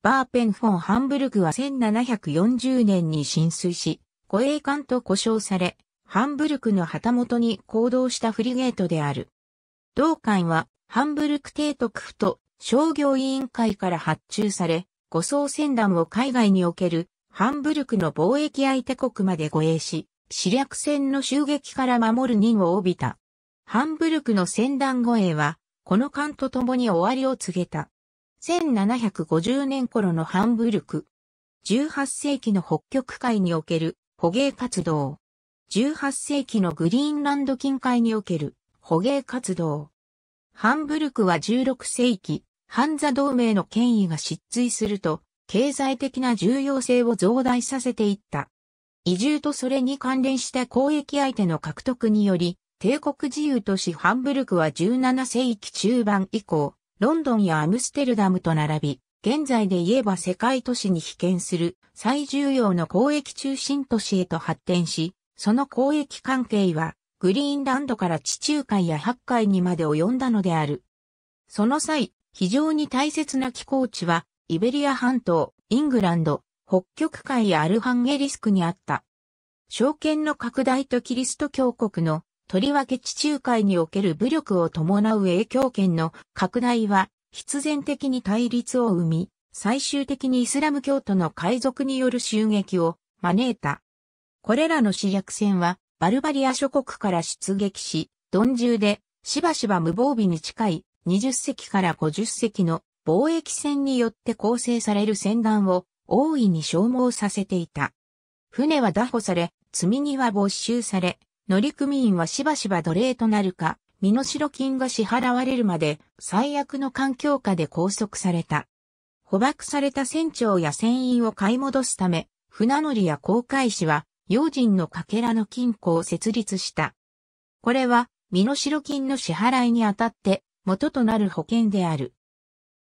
バーペンフォンハンブルクは1740年に浸水し、護衛艦と呼称され、ハンブルクの旗本に行動したフリゲートである。同艦は、ハンブルク提督府と商業委員会から発注され、護送船団を海外におけるハンブルクの貿易相手国まで護衛し、死略船の襲撃から守る任を帯びた。ハンブルクの船団護衛は、この艦と共に終わりを告げた。1750年頃のハンブルク。18世紀の北極海における捕鯨活動。18世紀のグリーンランド近海における捕鯨活動。ハンブルクは16世紀、ハンザ同盟の権威が失墜すると、経済的な重要性を増大させていった。移住とそれに関連した交易相手の獲得により、帝国自由都市ハンブルクは17世紀中盤以降、ロンドンやアムステルダムと並び、現在で言えば世界都市に被験する最重要の交易中心都市へと発展し、その交易関係はグリーンランドから地中海や八海にまで及んだのである。その際、非常に大切な寄港地はイベリア半島、イングランド、北極海やアルハンゲリスクにあった。証券の拡大とキリスト教国のとりわけ地中海における武力を伴う影響圏の拡大は必然的に対立を生み、最終的にイスラム教徒の海賊による襲撃を招いた。これらの試薬船はバルバリア諸国から出撃し、鈍重でしばしば無防備に近い20隻から50隻の貿易船によって構成される船団を大いに消耗させていた。船は打破され、積み荷は没収され、乗組員はしばしば奴隷となるか、身代金が支払われるまで最悪の環境下で拘束された。捕獲された船長や船員を買い戻すため、船乗りや航海士は、用心のかけらの金庫を設立した。これは、身代金の支払いにあたって、元となる保険である。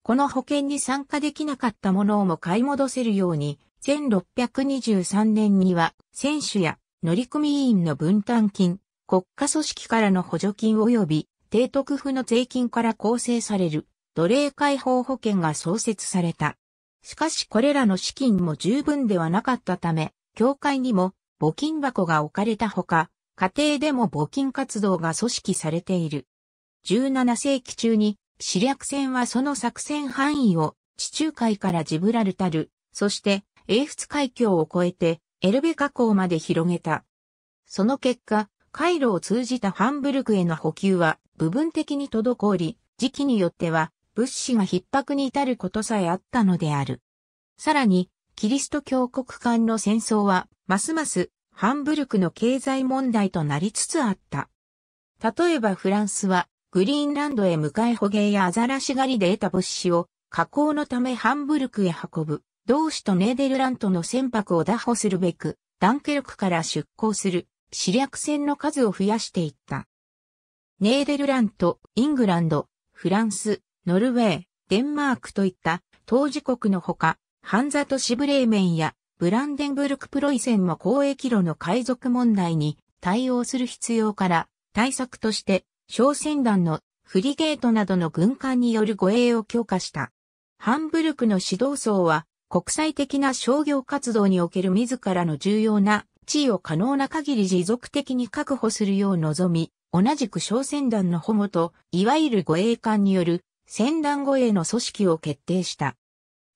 この保険に参加できなかったものをも買い戻せるように、1623年には、選手や乗組員の分担金、国家組織からの補助金及び、低特府の税金から構成される、奴隷解放保険が創設された。しかしこれらの資金も十分ではなかったため、教会にも募金箱が置かれたほか、家庭でも募金活動が組織されている。17世紀中に、死略船はその作戦範囲を地中海からジブラルタル、そして英仏海峡を越えてエルベ河口まで広げた。その結果、回路を通じたハンブルクへの補給は部分的に滞り、時期によっては物資が逼迫に至ることさえあったのである。さらに、キリスト教国間の戦争は、ますますハンブルクの経済問題となりつつあった。例えばフランスは、グリーンランドへ向かい捕鯨やアザラシ狩りで得た物資を、加工のためハンブルクへ運ぶ。同志とネーデルラントの船舶を打破するべく、ダンケルクから出港する、死略船の数を増やしていった。ネーデルラント、イングランド、フランス、ノルウェー、デンマークといった当時国のほか、ハンザとシブレーメンやブランデンブルクプロイセンも交易路の海賊問題に対応する必要から対策として小船団のフリゲートなどの軍艦による護衛を強化した。ハンブルクの指導層は国際的な商業活動における自らの重要な地位を可能な限り持続的に確保するよう望み、同じく商船団の保護と、いわゆる護衛艦による船団護衛の組織を決定した。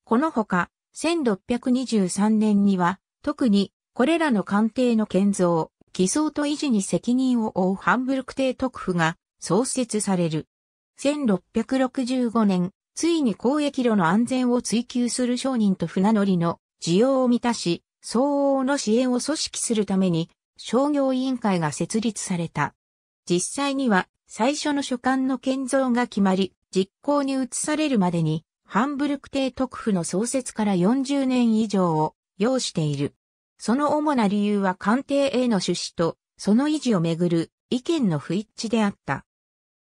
このほか、1623年には、特にこれらの艦艇の建造、偽装と維持に責任を負うハンブルク帝特府が創設される。1665年、ついに交易路の安全を追求する商人と船乗りの需要を満たし、相応の支援を組織するために商業委員会が設立された。実際には最初の書簡の建造が決まり、実行に移されるまでに、ハンブルク帝特府の創設から40年以上を要している。その主な理由は官邸への出資と、その維持をめぐる意見の不一致であった。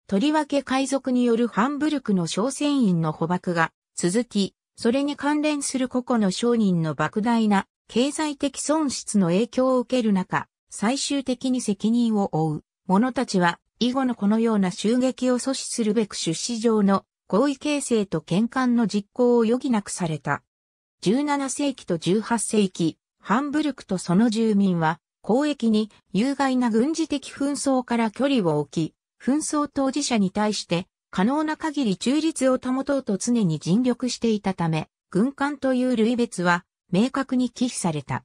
とりわけ海賊によるハンブルクの商船員の捕獲が続き、それに関連する個々の商人の莫大な経済的損失の影響を受ける中、最終的に責任を負う者たちは、以後のこのような襲撃を阻止するべく出資上の合意形成と喧嘩の実行を余儀なくされた。17世紀と18世紀、ハンブルクとその住民は、交易に有害な軍事的紛争から距離を置き、紛争当事者に対して可能な限り中立を保とうと常に尽力していたため、軍艦という類別は明確に寄付された。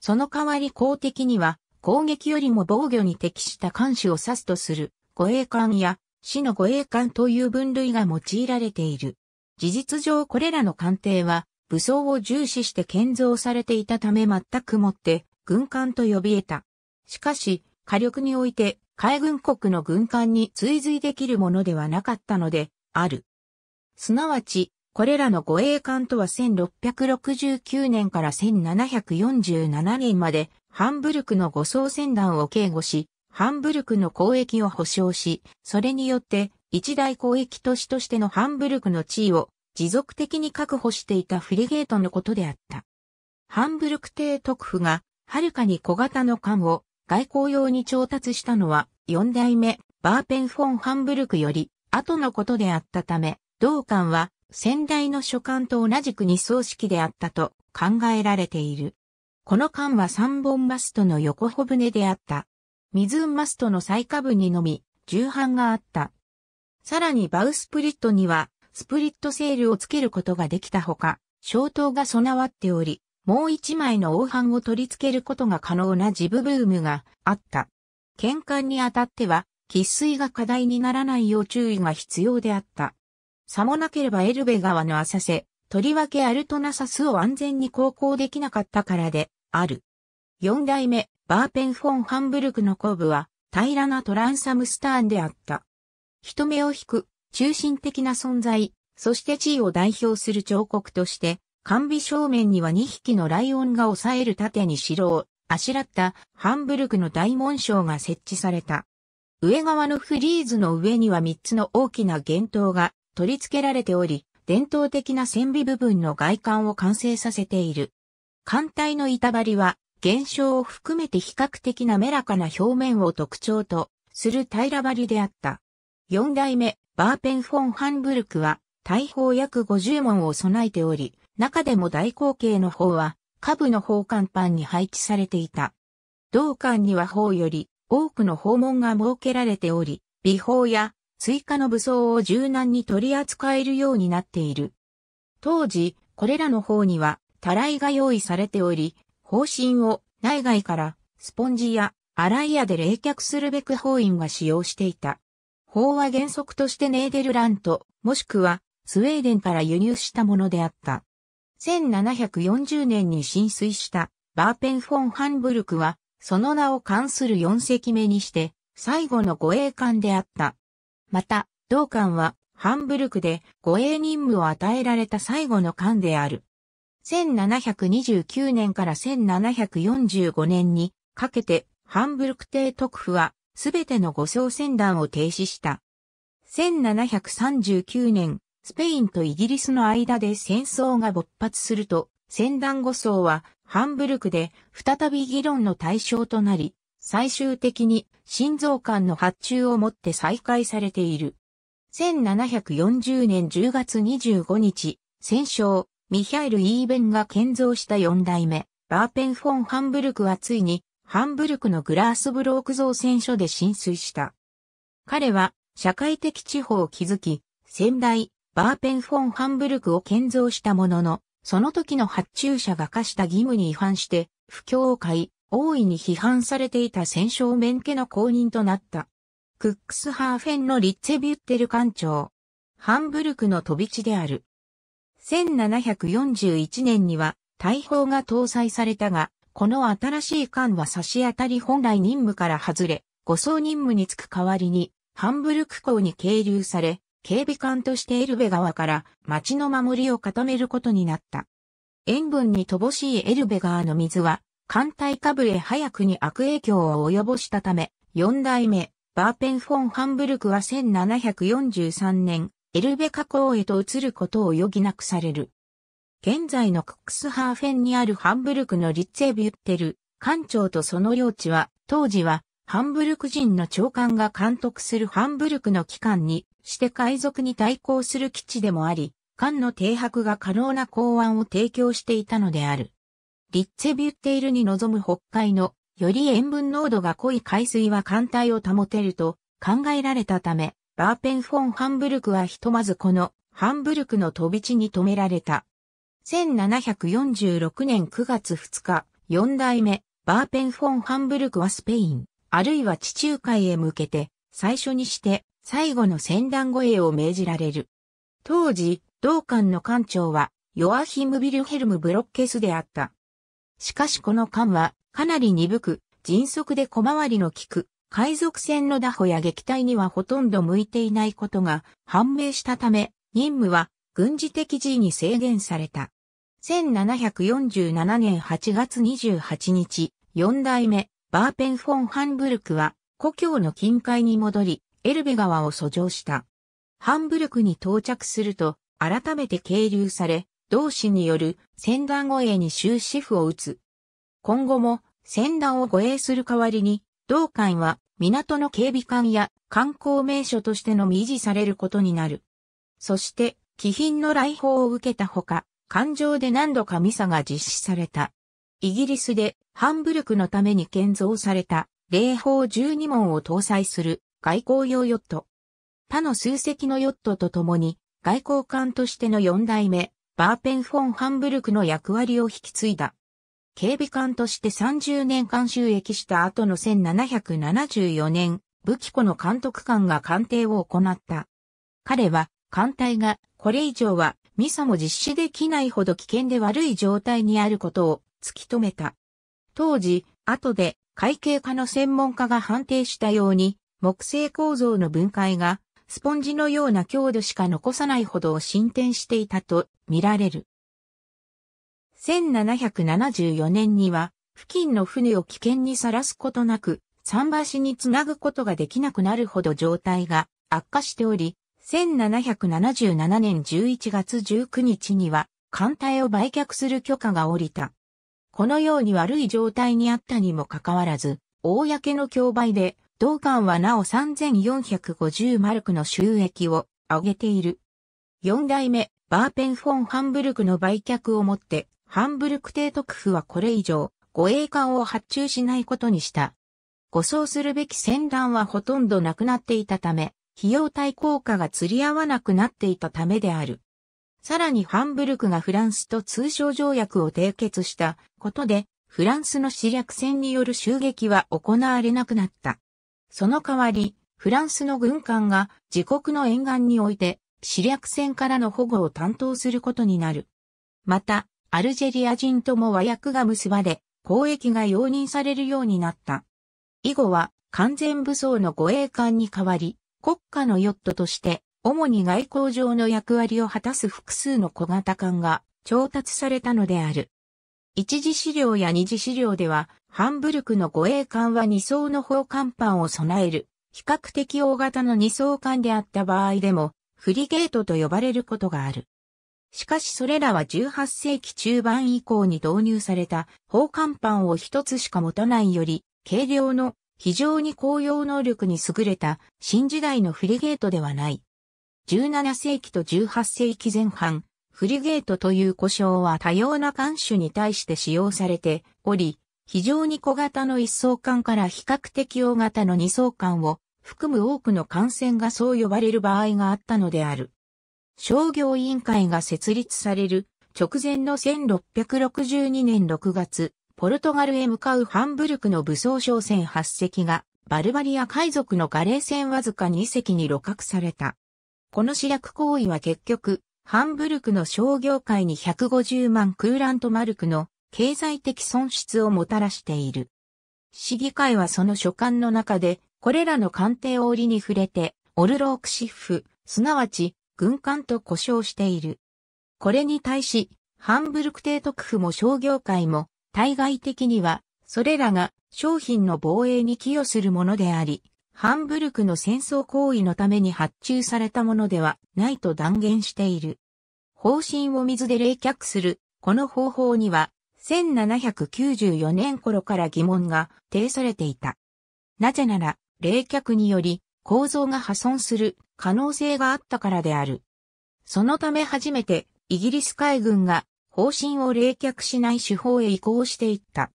その代わり公的には攻撃よりも防御に適した艦首を指すとする護衛艦や死の護衛艦という分類が用いられている。事実上これらの艦艇は武装を重視して建造されていたため全くもって軍艦と呼び得た。しかし火力において海軍国の軍艦に追随できるものではなかったので、ある。すなわち、これらの護衛艦とは1669年から1747年まで、ハンブルクの護送船団を警護し、ハンブルクの交易を保障し、それによって一大交易都市としてのハンブルクの地位を持続的に確保していたフリゲートのことであった。ハンブルク帝特府が、はるかに小型の艦を外交用に調達したのは四代目バーペンフォン・ハンブルクより後のことであったため、同館は先代の書館と同じく二層式であったと考えられている。この館は三本マストの横帆舟であった。水マストの最下部にのみ重版があった。さらにバウスプリットにはスプリットセールをつけることができたほか、消灯が備わっており、もう一枚の黄斑を取り付けることが可能なジブブームがあった。玄関にあたっては、喫水が課題にならないよう注意が必要であった。さもなければエルベ川の浅瀬、とりわけアルトナサスを安全に航行できなかったからで、ある。四代目、バーペンフォン・ハンブルクの後部は、平らなトランサムスターンであった。人目を引く、中心的な存在、そして地位を代表する彫刻として、完備正面には2匹のライオンが抑える盾に城をあしらったハンブルクの大紋章が設置された。上側のフリーズの上には3つの大きな幻灯が取り付けられており、伝統的な線尾部分の外観を完成させている。艦隊の板張りは、現象を含めて比較的滑らかな表面を特徴とする平張りであった。4代目、バーペンフォン・ハンブルクは、大砲約50門を備えており、中でも大口径の方は、下部の方間板に配置されていた。同館には方より多くの訪問が設けられており、美法や追加の武装を柔軟に取り扱えるようになっている。当時、これらの方には、たらいが用意されており、方針を内外からスポンジや洗い屋で冷却するべく方院が使用していた。方は原則としてネーデルラント、もしくはスウェーデンから輸入したものであった。1740年に浸水したバーペンフォンハンブルクは、その名を冠する4隻目にして、最後の護衛艦であった。また、同艦は、ハンブルクで護衛任務を与えられた最後の艦である。1729年から1745年にかけて、ハンブルク帝特府は、すべての護送船団を停止した。1739年、スペインとイギリスの間で戦争が勃発すると、戦団護送はハンブルクで再び議論の対象となり、最終的に心臓官の発注をもって再開されている。1740年10月25日、戦勝、ミヒャエル・イーベンが建造した4代目、バーペン・フォン・ハンブルクはついに、ハンブルクのグラースブローク造船所で浸水した。彼は、社会的地方を築き、先代、バーペンフォンハンブルクを建造したものの、その時の発注者が課した義務に違反して、不況を買い、大いに批判されていた戦勝免家の公認となった。クックスハーフェンのリッツェビュッテル艦長。ハンブルクの飛び地である。1741年には大砲が搭載されたが、この新しい艦は差し当たり本来任務から外れ、護送任務に就く代わりに、ハンブルク港に係留され、警備艦としてエルベ川から町の守りを固めることになった。塩分に乏しいエルベ川の水は、艦隊下部へ早くに悪影響を及ぼしたため、4代目、バーペンフォン・ハンブルクは1743年、エルベ河口へと移ることを余儀なくされる。現在のクックスハーフェンにあるハンブルクのリッツェビュッテル、艦長とその領地は、当時はハンブルク人の長官が監督するハンブルクの機関にして海賊に対抗する基地でもあり、艦の停泊が可能な港湾を提供していたのである。リッツェビュッテイルに臨む北海のより塩分濃度が濃い海水は艦隊を保てると考えられたため、バーペンフォン・ハンブルクはひとまずこのハンブルクの飛び地に止められた。1746年9月2日、4代目、バーペンフォン・ハンブルクはスペイン、あるいは地中海へ向けて、最初にして最後の船団護衛を命じられる。当時、同艦の艦長は、ヨアヒム・ビルヘルム・ブロッケスであった。しかしこの艦は、かなり鈍く、迅速で小回りの利く、海賊船の打歩や撃退にはほとんど向いていないことが判明したため、任務は軍事的地位に制限された。1747年8月28日、4代目、バーペンフォンハンブルクは、故郷の近海に戻り、エルベ川を遡上した。ハンブルクに到着すると、改めて係留され、同志による船団護衛に終止符を打つ。今後も船団を護衛する代わりに、同艦は港の警備艦や観光名所としてのみ維持されることになる。そして、貴賓の来訪を受けたほか、艦上で何度かミサが実施された。イギリスでハンブルクのために建造された霊砲12門を搭載する外交用ヨット。他の数隻のヨットと共に外交艦としての4代目バーペンフォン・ハンブルクの役割を引き継いだ。警備艦として30年間収益した後の1774年、武器庫の監督官が鑑定を行った。彼は、艦隊がこれ以上はミサも実施できないほど危険で悪い状態にあることを突き止めた。当時、後で会計科の専門家が判定したように、木製構造の分解がスポンジのような強度しか残さないほど進展していたと見られる。1774年には、付近の船を危険にさらすことなく、桟橋につなぐことができなくなるほど状態が悪化しており、1777年11月19日には、艦隊を売却する許可が下りた。このように悪い状態にあったにもかかわらず、公の競売で、同館はなお3450マルクの収益を上げている。4代目、バーペンフォン・ハンブルクの売却をもって、ハンブルク帝特府はこれ以上、護衛艦を発注しないことにした。護送するべき船団はほとんどなくなっていたため、費用対効果が釣り合わなくなっていたためである。さらにハンブルクがフランスと通商条約を締結したことで、フランスの死略戦による襲撃は行われなくなった。その代わり、フランスの軍艦が自国の沿岸において、死略戦からの保護を担当することになる。また、アルジェリア人とも和訳が結ばれ、交易が容認されるようになった。以後は完全武装の護衛艦に代わり、国家のヨットとして主に外交上の役割を果たす複数の小型艦が調達されたのである。一次資料や二次資料では、ハンブルクの護衛艦は2層の砲艦板を備える、比較的大型の2層艦であった場合でも、フリゲートと呼ばれることがある。しかしそれらは18世紀中盤以降に導入された砲艦板を一つしか持たないより、軽量の非常に高揚能力に優れた新時代のフリゲートではない。17世紀と18世紀前半、フリゲートという呼称は多様な艦種に対して使用されており、非常に小型の1層艦から比較的大型の2層艦を含む多くの艦船がそう呼ばれる場合があったのである。商業委員会が設立される直前の1662年6月、ポルトガルへ向かうハンブルクの武装商船8隻がバルバリア海賊のガレー船わずか2隻に露獲された。この試役行為は結局、ハンブルクの商業界に150万クーラントマルクの経済的損失をもたらしている。市議会はその所管の中で、これらの官邸折に触れて、オルロークシフ、すなわち、軍艦と呼称している。これに対し、ハンブルク帝特府も商業界も、対外的には、それらが商品の防衛に寄与するものであり、ハンブルクの戦争行為のために発注されたものではないと断言している。方針を水で冷却する、この方法には、1794年頃から疑問が呈されていた。なぜなら、冷却により構造が破損する可能性があったからである。そのため初めてイギリス海軍が方針を冷却しない手法へ移行していった。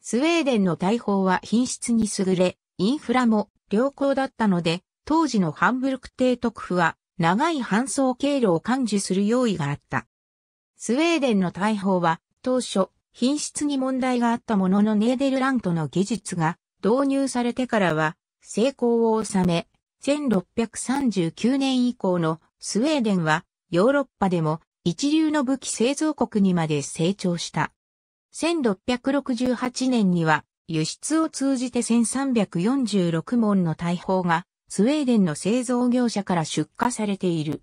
スウェーデンの大砲は品質に優れ、インフラも良好だったので、当時のハンブルク帝特府は長い搬送経路を感受する用意があった。スウェーデンの大砲は当初品質に問題があったもののネーデルラントの技術が導入されてからは成功を収め、1639年以降のスウェーデンはヨーロッパでも一流の武器製造国にまで成長した。1668年には輸出を通じて1346門の大砲がスウェーデンの製造業者から出荷されている。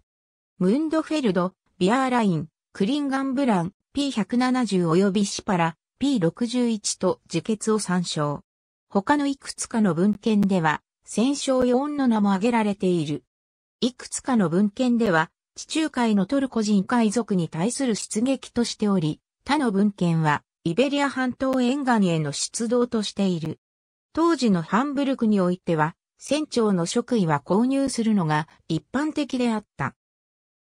ムンドフェルド、ビアーライン、クリンガンブラン、P170 及びシパラ、P61 と自決を参照。他のいくつかの文献では、戦勝4の名も挙げられている。いくつかの文献では、地中海のトルコ人海賊に対する出撃としており、他の文献は、イベリア半島沿岸への出動としている。当時のハンブルクにおいては、船長の職位は購入するのが一般的であった。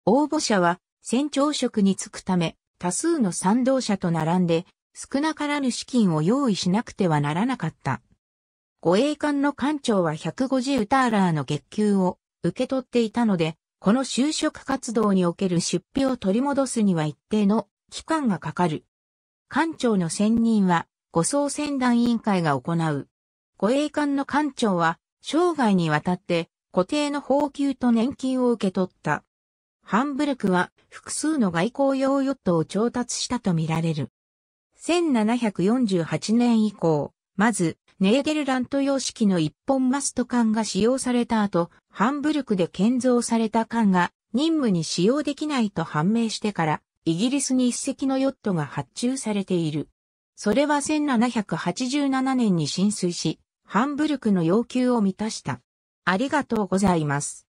応募者は船長職に就くため、多数の賛同者と並んで、少なからぬ資金を用意しなくてはならなかった。護衛艦の艦長は150ターラーの月給を受け取っていたので、この就職活動における出費を取り戻すには一定の期間がかかる。艦長の選任は、護送船団委員会が行う。護衛艦の艦長は、生涯にわたって、固定の報給と年金を受け取った。ハンブルクは、複数の外交用ヨットを調達したとみられる。1748年以降、まず、ネーデルラント様式の一本マスト艦が使用された後、ハンブルクで建造された艦が任務に使用できないと判明してから、イギリスに一隻のヨットが発注されている。それは1787年に浸水し、ハンブルクの要求を満たした。ありがとうございます。